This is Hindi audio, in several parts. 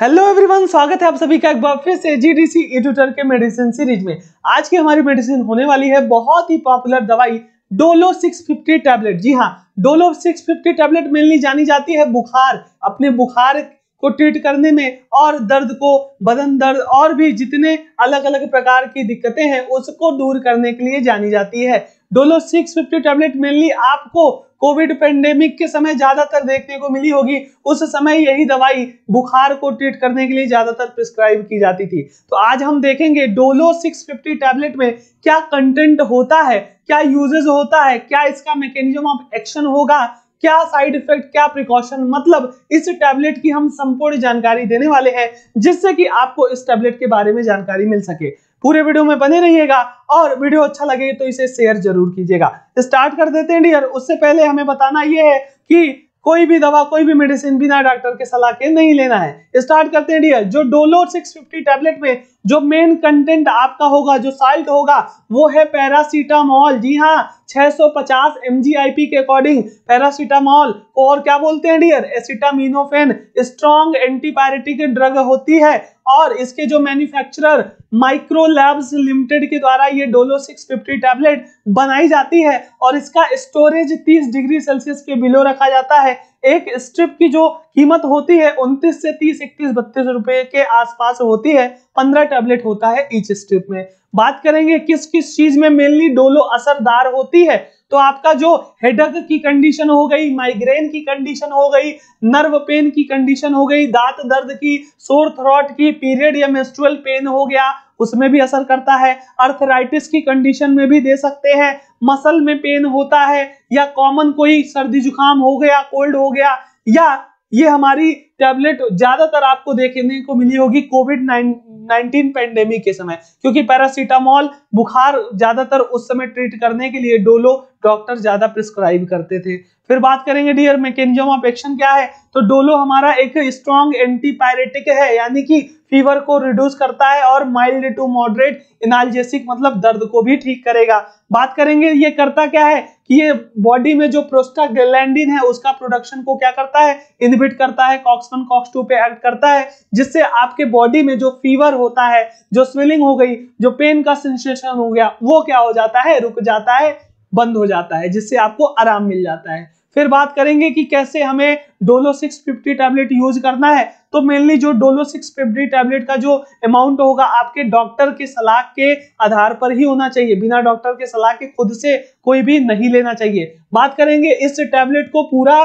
हेलो एवरीवन स्वागत है आप सभी का एक बार फिर से जी जीडीसी एडिटर के मेडिसिन सीरीज में आज की हमारी मेडिसिन होने वाली है बहुत ही पॉपुलर दवाई डोलो 650 टैबलेट जी हाँ डोलो 650 टैबलेट मेनली जानी जाती है बुखार अपने बुखार को ट्रीट करने में और दर्द को बदन दर्द और भी जितने अलग अलग प्रकार की दिक्कतें हैं उसको दूर करने के लिए जानी जाती है Dolo six fifty tablet mainly आपको कोविड पेंडेमिक के समय ज्यादातर देखने को मिली होगी उस समय यही दवाई बुखार को ट्रीट करने के लिए ज्यादातर प्रिस्क्राइब की जाती थी तो आज हम देखेंगे डोलो 650 टैबलेट में क्या कंटेंट होता है क्या यूजेस होता है क्या इसका मैकेनिज्म ऑफ एक्शन होगा क्या साइड इफेक्ट क्या प्रिकॉशन मतलब इस टैबलेट की हम संपूर्ण जानकारी देने वाले हैं जिससे कि आपको इस टैबलेट के बारे में जानकारी मिल सके पूरे वीडियो में बने रहिएगा और वीडियो अच्छा लगे तो इसे शेयर जरूर कीजिएगा स्टार्ट कर देते हैं डियर उससे पहले हमें बताना यह है कि कोई भी दवा कोई भी मेडिसिन बिना डॉक्टर के सलाह के नहीं लेना है स्टार्ट करते हैं डियर जो डोलो सिक्स टैबलेट में जो मेन कंटेंट आपका होगा जो साल्ट होगा वो है पैरासीटामॉल जी हाँ 650 एमजीआईपी के अकॉर्डिंग पैरासीटामॉल और क्या बोलते हैं dear acetaminophen strong antibiotic drug होती है और इसके जो मैन्युफैक्चरर माइक्रो लैब्स लिमिटेड के द्वारा ये डोलो 650 टैबलेट बनाई जाती है और इसका स्टोरेज 30 डिग्री सेल्सियस के बिलो रखा जाता है एक स्ट्रिप की जो कीमत होती है उनतीस से तीस इक्कीस बत्तीस रुपए के आसपास होती है पंद्रह टैबलेट होता है ईच स्ट्रिप में बात करेंगे किस किस चीज में मेनली डोलो असरदार होती है तो आपका जो हेडक की कंडीशन हो गई माइग्रेन की कंडीशन हो गई नर्व पेन की कंडीशन हो गई दांत दर्द की सोर थ्रॉट की पीरियड या मेस्ट्रुअल पेन हो गया उसमें भी असर करता है अर्थराइटिस की कंडीशन में भी दे सकते हैं मसल में पेन होता है या कॉमन कोई सर्दी जुकाम हो गया कोल्ड हो गया या ये हमारी टैबलेट ज्यादातर आपको देखने को मिली होगी कोविड नाइनटीन पेंडेमिक के समय क्योंकि पैरासीटामोल बुखार ज्यादातर उस समय ट्रीट करने के लिए डोलो डॉक्टर ज्यादा प्रिस्क्राइब करते थे फिर बात करेंगे डियर मैकेजम ऑफ एक्शन क्या है तो डोलो हमारा एक स्ट्रॉन्ग एंटीपायरेटिक है यानी कि फीवर को रिड्यूस करता है और माइल्ड टू मॉडरेट इनालजेसिक मतलब दर्द को भी ठीक करेगा बात करेंगे ये करता क्या है कि ये बॉडी में जो प्रोस्टाग्लैंडिन है उसका प्रोडक्शन को क्या करता है इनहिबिट करता है कॉक्स वन कॉक्स टू पे एक्ट करता है जिससे आपके बॉडी में जो फीवर होता है जो स्वेलिंग हो गई जो पेन का सेंसेशन हो गया वो क्या हो जाता है रुक जाता है बंद हो जाता है जिससे आपको आराम मिल जाता है फिर बात करेंगे कि कैसे हमें Dolo six fifty tablet use करना है तो मेनली जो डोलो सिक्स फिफ्टी टैबलेट का जो अमाउंट होगा आपके डॉक्टर के सलाह के आधार पर ही होना चाहिए बिना डॉक्टर के सलाह के खुद से कोई भी नहीं लेना चाहिए बात करेंगे इस टैबलेट को पूरा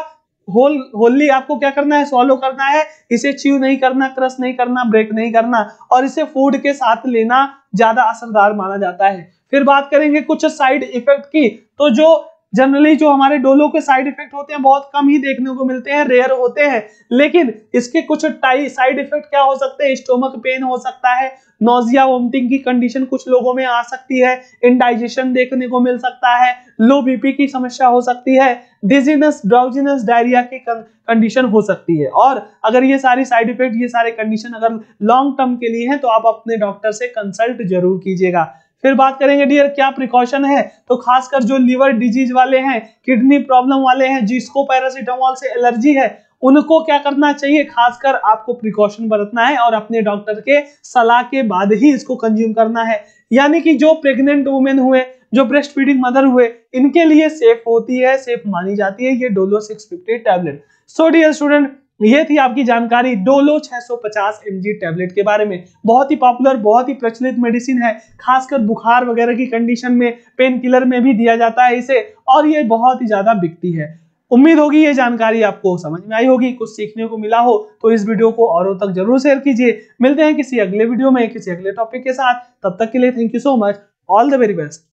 होल होली आपको क्या करना है सॉलो करना है इसे चीव नहीं करना क्रश नहीं करना ब्रेक नहीं करना और इसे फूड के साथ लेना ज्यादा असरदार माना जाता है फिर बात करेंगे कुछ साइड इफेक्ट की तो जो जनरली जो हमारे डोलो के साइड इफेक्ट होते हैं बहुत कम ही देखने को मिलते हैं रेयर होते हैं लेकिन इसके कुछ टाई साइड इफेक्ट क्या हो सकते हैं स्टोमक पेन हो सकता है नोजिया वोमिटिंग की कंडीशन कुछ लोगों में आ सकती है इनडाइजेशन देखने को मिल सकता है लो बीपी की समस्या हो सकती है डिजीनस ड्राउजीनस डायरिया की कंडीशन हो सकती है और अगर ये सारी साइड इफेक्ट ये सारे कंडीशन अगर लॉन्ग टर्म के लिए हैं तो आप अपने डॉक्टर से कंसल्ट जरूर कीजिएगा फिर बात करेंगे डियर क्या प्रिकॉशन है तो खासकर जो लीवर डिजीज वाले हैं किडनी प्रॉब्लम वाले हैं जिसको पैरासिटामोल से एलर्जी है उनको क्या करना चाहिए खासकर आपको प्रिकॉशन बरतना है और अपने डॉक्टर के सलाह के बाद ही इसको कंज्यूम करना है यानी कि जो प्रेग्नेंट वुमेन हुए जो ब्रेस्ट फीडिंग मदर हुए इनके लिए सेफ होती है सेफ मानी जाती है ये Dolo six fifty tablet so dear student ये थी आपकी जानकारी डोलो 650 mg टैबलेट के बारे में बहुत ही पॉपुलर बहुत ही प्रचलित मेडिसिन है खासकर बुखार वगैरह की कंडीशन में पेन किलर में भी दिया जाता है इसे और ये बहुत ही ज्यादा बिकती है उम्मीद होगी ये जानकारी आपको समझ में आई होगी कुछ सीखने को मिला हो तो इस वीडियो को औरों तक जरूर शेयर कीजिए मिलते हैं किसी अगले वीडियो में किसी अगले टॉपिक के साथ तब तक के लिए thank you so much all the very best